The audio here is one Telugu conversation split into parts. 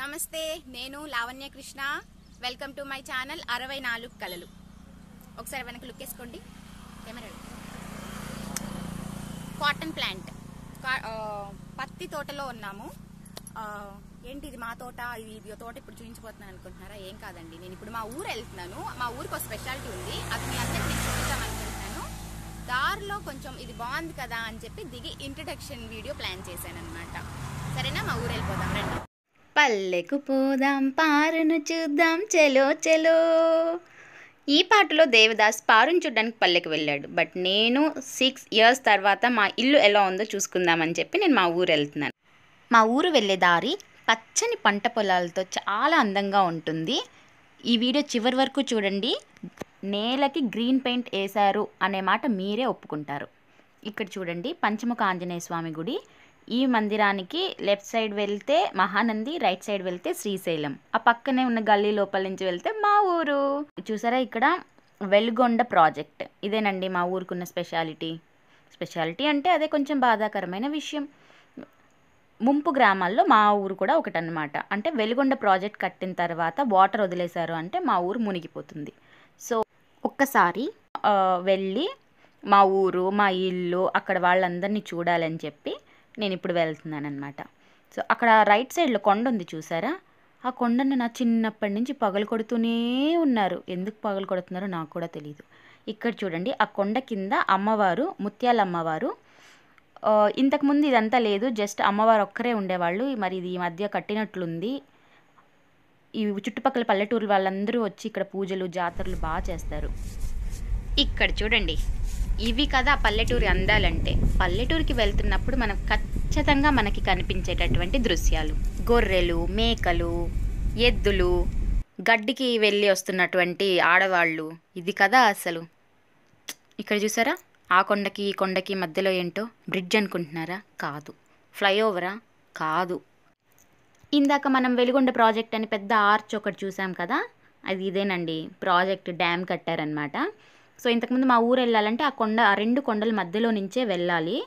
నమస్తే నేను Lavanya Krishna welcome to my channel అరవై నాలుగు కళలు ఒకసారి వెనక లుక్ వేసుకోండి కెమెరా కాటన్ ప్లాంట్ పత్తి తోటలో ఉన్నాము ఏంటి ఇది మా తోట ఇది ఇది తోట ఇప్పుడు చూపించిపోతున్నాను అనుకుంటున్నారా ఏం కాదండి నేను ఇప్పుడు మా ఊరు వెళ్తున్నాను మా ఊరికి ఒక స్పెషాలిటీ ఉంది అది మీ అందరికీ నేను చూపిస్తామనుకుంటున్నాను అనుకుంటున్నాను దారిలో కొంచెం ఇది బాగుంది కదా అని చెప్పి దిగి ఇంట్రడక్షన్ వీడియో ప్లాన్ చేశాను అనమాట సరేనా మా ఊరు వెళ్ళిపోతాం రండి పల్లెకు పోదాం పారును చూద్దాం చెలో చెలో ఈ పాటలో దేవదాస్ పారును చూడడానికి పల్లెకి వెళ్ళాడు బట్ నేను సిక్స్ ఇయర్స్ తర్వాత మా ఇల్లు ఎలా ఉందో చూసుకుందామని చెప్పి నేను మా ఊరు వెళ్తున్నాను మా ఊరు వెళ్ళే దారి పచ్చని పంట పొలాలతో చాలా అందంగా ఉంటుంది ఈ వీడియో చివరి వరకు చూడండి నేలకి గ్రీన్ పెయింట్ వేశారు అనే మాట మీరే ఒప్పుకుంటారు ఇక్కడ చూడండి పంచముఖ ఆంజనేయ స్వామి గుడి ఈ మందిరానికి లెఫ్ట్ సైడ్ వెళ్తే మహానంది రైట్ సైడ్ వెళ్తే శ్రీశైలం ఆ పక్కనే ఉన్న గల్లీ లోపల నుంచి వెళ్తే మా ఊరు చూసారా ఇక్కడ వెలుగొండ ప్రాజెక్ట్ ఇదేనండి మా ఊరుకున్న స్పెషాలిటీ స్పెషాలిటీ అంటే అదే కొంచెం బాధాకరమైన విషయం ముంపు గ్రామాల్లో మా ఊరు కూడా ఒకటనమాట అంటే వెలుగొండ ప్రాజెక్ట్ కట్టిన తర్వాత వాటర్ వదిలేశారు అంటే మా ఊరు మునిగిపోతుంది సో ఒక్కసారి వెళ్ళి మా ఊరు మా ఇల్లు అక్కడ వాళ్ళందరినీ చూడాలని చెప్పి నేను ఇప్పుడు వెళ్తున్నాను అనమాట సో అక్కడ రైట్ సైడ్లో కొండ ఉంది చూసారా ఆ కొండను నా చిన్నప్పటి నుంచి పగలు కొడుతూనే ఉన్నారు ఎందుకు పగలు కొడుతున్నారో నాకు కూడా తెలియదు ఇక్కడ చూడండి ఆ కొండ కింద అమ్మవారు ముత్యాల అమ్మవారు ఇంతకుముందు ఇదంతా లేదు జస్ట్ అమ్మవారు ఒక్కరే ఉండేవాళ్ళు మరి ఇది ఈ మధ్య కట్టినట్లుంది ఈ చుట్టుపక్కల పల్లెటూరు వాళ్ళందరూ వచ్చి ఇక్కడ పూజలు జాతరలు బాగా చేస్తారు ఇక్కడ చూడండి ఇవి కదా పల్లెటూరి అందాలంటే పల్లెటూరికి వెళ్తున్నప్పుడు మనం ఖచ్చితంగా మనకి కనిపించేటటువంటి దృశ్యాలు గొర్రెలు మేకలు ఎద్దులు గడ్డికి వెళ్ళి వస్తున్నటువంటి ఆడవాళ్ళు ఇది కదా అసలు ఇక్కడ చూసారా ఆ కొండకి ఈ కొండకి మధ్యలో ఏంటో బ్రిడ్జ్ అనుకుంటున్నారా కాదు ఫ్లైఓవరా కాదు ఇందాక మనం వెలుగొండ ప్రాజెక్ట్ అని పెద్ద ఆర్చ్ ఒకటి చూసాం కదా అది ఇదేనండి ప్రాజెక్ట్ డ్యామ్ కట్టారనమాట సో ఇంతకుముందు మా ఊరు వెళ్ళాలంటే ఆ కొండ ఆ రెండు కొండల మధ్యలో నుంచే వెళ్ళాలి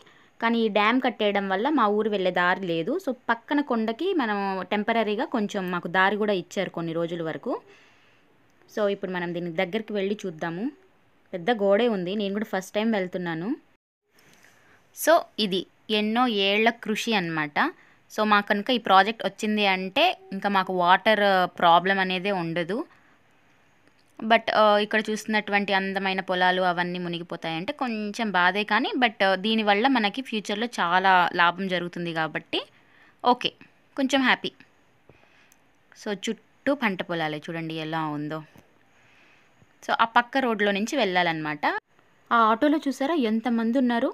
కానీ ఈ డ్యామ్ కట్టేయడం వల్ల మా ఊరు వెళ్ళే దారి లేదు సో పక్కన కొండకి మనం టెంపరీగా కొంచెం మాకు దారి కూడా ఇచ్చారు కొన్ని రోజుల వరకు సో ఇప్పుడు మనం దీని దగ్గరికి వెళ్ళి చూద్దాము పెద్ద గోడే ఉంది నేను కూడా ఫస్ట్ టైం వెళ్తున్నాను సో ఇది ఎన్నో ఏళ్ల కృషి అనమాట సో మాకు కనుక ఈ ప్రాజెక్ట్ వచ్చింది అంటే ఇంకా మాకు వాటర్ ప్రాబ్లం అనేదే ఉండదు బట్ ఇక్కడ చూస్తున్నటువంటి అందమైన పొలాలు అవన్నీ మునిగిపోతాయంటే కొంచెం బాధే కానీ బట్ దీనివల్ల మనకి ఫ్యూచర్లో చాలా లాభం జరుగుతుంది కాబట్టి ఓకే కొంచెం హ్యాపీ సో చుట్టూ పంట పొలాలే చూడండి ఎలా ఉందో సో ఆ పక్క రోడ్లో నుంచి వెళ్ళాలన్నమాట ఆ ఆటోలో చూసారా ఎంతమంది ఉన్నారు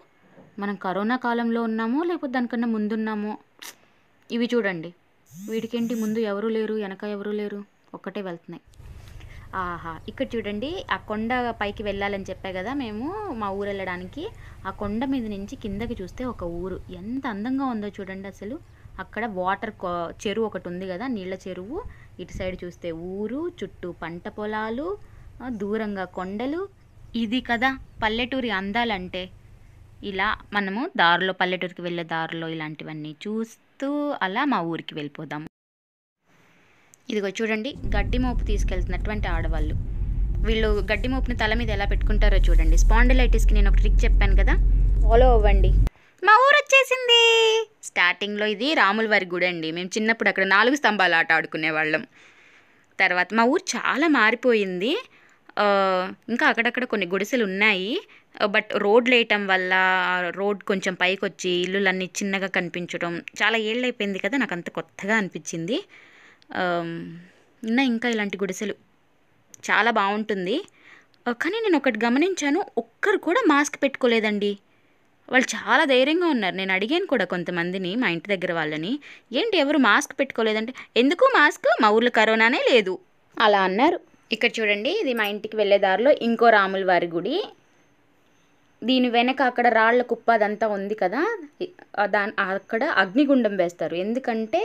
మనం కరోనా కాలంలో ఉన్నామో లేకపోతే దానికన్నా ముందున్నామో ఇవి చూడండి వీటికేంటి ముందు ఎవరు లేరు వెనక ఎవరు లేరు ఒక్కటే వెళ్తున్నాయి ఆహా ఇక్కడ చూడండి ఆ కొండ పైకి వెళ్ళాలని చెప్పే కదా మేము మా ఊరు వెళ్ళడానికి ఆ కొండ మీద నుంచి కిందకి చూస్తే ఒక ఊరు ఎంత అందంగా ఉందో చూడండి అసలు అక్కడ వాటర్ చెరువు ఒకటి ఉంది కదా నీళ్ళ చెరువు ఇటు సైడ్ చూస్తే ఊరు చుట్టూ పంట పొలాలు దూరంగా కొండలు ఇది కదా పల్లెటూరి అందాలంటే ఇలా మనము దారిలో పల్లెటూరికి వెళ్ళే దారిలో ఇలాంటివన్నీ చూస్తూ అలా మా ఊరికి వెళ్ళిపోదాము ఇదిగో చూడండి గడ్డి మోపు తీసుకెళ్తున్నటువంటి ఆడవాళ్ళు వీళ్ళు గడ్డి మోపుని తల మీద ఎలా పెట్టుకుంటారో చూడండి స్పాండిలైటిస్కి నేను ఒక ట్రిక్ చెప్పాను కదా ఫాలో అవ్వండి మా ఊరు వచ్చేసింది స్టార్టింగ్లో ఇది రాముల వారి గుడి అండి మేము చిన్నప్పుడు అక్కడ నాలుగు స్తంభాలు ఆట ఆడుకునేవాళ్ళం తర్వాత మా ఊరు చాలా మారిపోయింది ఇంకా అక్కడక్కడ కొన్ని గుడిసెలు ఉన్నాయి బట్ రోడ్లు వేయటం వల్ల రోడ్ కొంచెం పైకి వచ్చి ఇల్లులన్నీ చిన్నగా కనిపించడం చాలా అయిపోయింది కదా నాకు అంత కొత్తగా అనిపించింది ఉన్నాయి ఇంకా ఇలాంటి గుడిసెలు చాలా బాగుంటుంది కానీ నేను ఒకటి గమనించాను ఒక్కరు కూడా మాస్క్ పెట్టుకోలేదండి వాళ్ళు చాలా ధైర్యంగా ఉన్నారు నేను అడిగాను కూడా కొంతమందిని మా ఇంటి దగ్గర వాళ్ళని ఏంటి ఎవరు మాస్క్ పెట్టుకోలేదంటే ఎందుకు మాస్క్ మా ఊర్లో కరోనానే లేదు అలా అన్నారు ఇక్కడ చూడండి ఇది మా ఇంటికి వెళ్ళే దారిలో ఇంకో రాముల వారి గుడి దీని వెనక అక్కడ రాళ్ల కుప్ప అదంతా ఉంది కదా దా అక్కడ అగ్నిగుండం వేస్తారు ఎందుకంటే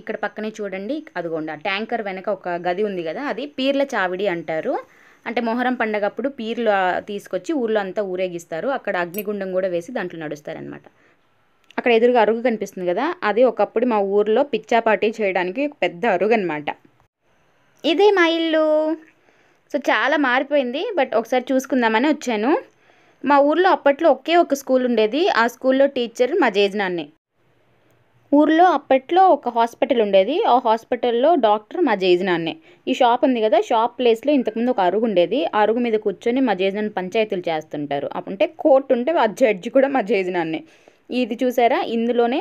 ఇక్కడ పక్కనే చూడండి అదిగోండి ఆ ట్యాంకర్ వెనక ఒక గది ఉంది కదా అది పీర్ల చావిడి అంటారు అంటే మొహరం పండగ అప్పుడు పీర్లు తీసుకొచ్చి ఊర్లో అంతా ఊరేగిస్తారు అక్కడ అగ్నిగుండం కూడా వేసి దాంట్లో నడుస్తారనమాట అక్కడ ఎదురుగా అరుగు కనిపిస్తుంది కదా అది ఒకప్పుడు మా ఊర్లో పిచ్చాపాటి చేయడానికి పెద్ద అరుగు అనమాట ఇదే మా ఇల్లు సో చాలా మారిపోయింది బట్ ఒకసారి చూసుకుందామని వచ్చాను మా ఊర్లో అప్పట్లో ఒకే ఒక స్కూల్ ఉండేది ఆ స్కూల్లో టీచర్ మా జేజ్నాన్నే ఊర్లో అప్పట్లో ఒక హాస్పిటల్ ఉండేది ఆ హాస్పిటల్లో డాక్టర్ మా నాన్నే ఈ షాప్ ఉంది కదా షాప్ ప్లేస్లో ఇంతకుముందు ఒక అరుగు ఉండేది అరుగు మీద కూర్చొని మా జేజనాన్ని పంచాయతీలు చేస్తుంటారు అంటే కోర్టు ఉంటే ఆ జడ్జి కూడా మా నాన్నే ఇది చూసారా ఇందులోనే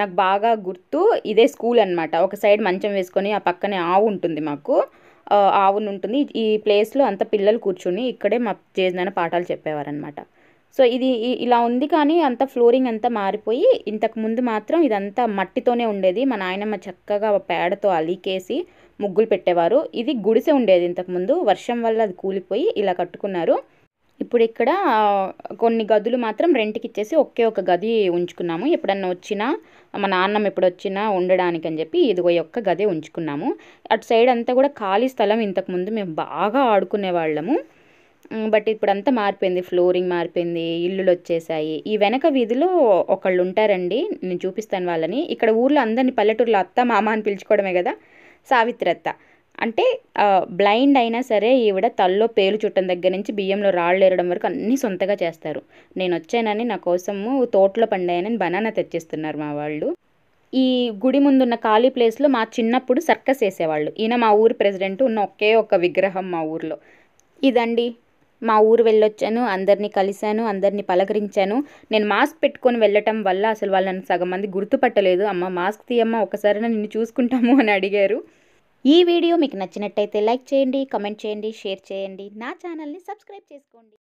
నాకు బాగా గుర్తు ఇదే స్కూల్ అనమాట ఒక సైడ్ మంచం వేసుకొని ఆ పక్కనే ఆవు ఉంటుంది మాకు ఆవును ఉంటుంది ఈ ప్లేస్లో అంత పిల్లలు కూర్చుని ఇక్కడే మా జేజనాన్న పాఠాలు చెప్పేవారనమాట సో ఇది ఇలా ఉంది కానీ అంత ఫ్లోరింగ్ అంతా మారిపోయి ఇంతకు ముందు మాత్రం ఇదంతా మట్టితోనే ఉండేది మా నాయనమ్మ చక్కగా పేడతో అలికేసి ముగ్గులు పెట్టేవారు ఇది గుడిసె ఉండేది ఇంతకుముందు వర్షం వల్ల అది కూలిపోయి ఇలా కట్టుకున్నారు ఇప్పుడు ఇక్కడ కొన్ని గదులు మాత్రం రెంట్కి ఇచ్చేసి ఒకే ఒక గది ఉంచుకున్నాము ఎప్పుడన్నా వచ్చినా మా నాన్నమ్మ ఎప్పుడు వచ్చినా ఉండడానికి అని చెప్పి ఇదిగో ఒక్క గదే ఉంచుకున్నాము అటు సైడ్ అంతా కూడా ఖాళీ స్థలం ఇంతకుముందు మేము బాగా ఆడుకునే వాళ్ళము బట్ ఇప్పుడంతా మారిపోయింది ఫ్లోరింగ్ మారిపోయింది ఇల్లులు వచ్చేసాయి ఈ వెనక వీధిలో ఒకళ్ళు ఉంటారండి నేను చూపిస్తాను వాళ్ళని ఇక్కడ ఊర్లో అందరినీ పల్లెటూరులో అత్త మామ అని పిలుచుకోవడమే కదా సావిత్రి అత్త అంటే బ్లైండ్ అయినా సరే ఈవిడ తల్లో పేలు చుట్టం దగ్గర నుంచి బియ్యంలో రాళ్ళు ఏరడం వరకు అన్నీ సొంతగా చేస్తారు నేను వచ్చానని నా కోసము తోటలో పండాయనని బనానా తెచ్చిస్తున్నారు మా వాళ్ళు ఈ గుడి ముందున్న ఖాళీ ప్లేస్లో మా చిన్నప్పుడు సర్కస్ వేసేవాళ్ళు ఈయన మా ఊరు ప్రెసిడెంట్ ఉన్న ఒకే ఒక విగ్రహం మా ఊర్లో ఇదండి మా ఊరు వెళ్ళొచ్చాను అందరినీ కలిశాను అందరినీ పలకరించాను నేను మాస్క్ పెట్టుకొని వెళ్ళటం వల్ల అసలు వాళ్ళని నన్ను సగం మంది గుర్తుపట్టలేదు అమ్మ మాస్క్ తీయమ్మ ఒకసారి నిన్ను చూసుకుంటాము అని అడిగారు ఈ వీడియో మీకు నచ్చినట్టయితే లైక్ చేయండి కమెంట్ చేయండి షేర్ చేయండి నా ఛానల్ని సబ్స్క్రైబ్ చేసుకోండి